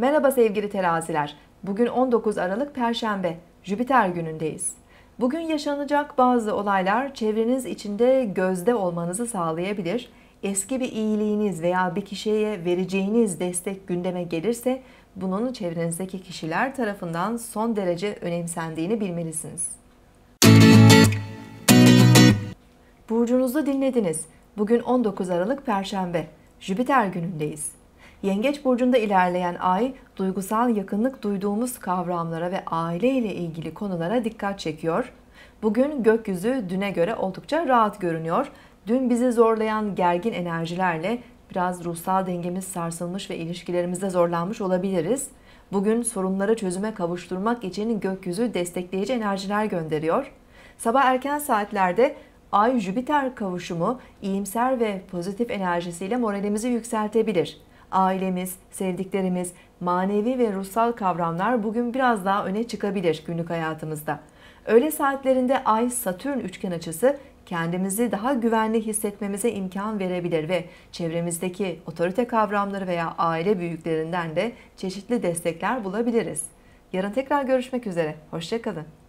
Merhaba sevgili teraziler. Bugün 19 Aralık Perşembe, Jüpiter günündeyiz. Bugün yaşanacak bazı olaylar çevreniz içinde gözde olmanızı sağlayabilir. Eski bir iyiliğiniz veya bir kişiye vereceğiniz destek gündeme gelirse bunun çevrenizdeki kişiler tarafından son derece önemsendiğini bilmelisiniz. Burcunuzu dinlediniz. Bugün 19 Aralık Perşembe, Jüpiter günündeyiz. Yengeç burcunda ilerleyen ay duygusal yakınlık duyduğumuz kavramlara ve aile ile ilgili konulara dikkat çekiyor. Bugün gökyüzü düne göre oldukça rahat görünüyor. Dün bizi zorlayan gergin enerjilerle biraz ruhsal dengemiz sarsılmış ve ilişkilerimizde zorlanmış olabiliriz. Bugün sorunları çözüme kavuşturmak için gökyüzü destekleyici enerjiler gönderiyor. Sabah erken saatlerde Ay-Jüpiter kavuşumu iyimser ve pozitif enerjisiyle moralimizi yükseltebilir ailemiz, sevdiklerimiz, manevi ve ruhsal kavramlar bugün biraz daha öne çıkabilir günlük hayatımızda. Öğle saatlerinde Ay-Satürn üçgen açısı kendimizi daha güvenli hissetmemize imkan verebilir ve çevremizdeki otorite kavramları veya aile büyüklerinden de çeşitli destekler bulabiliriz. Yarın tekrar görüşmek üzere, hoşçakalın.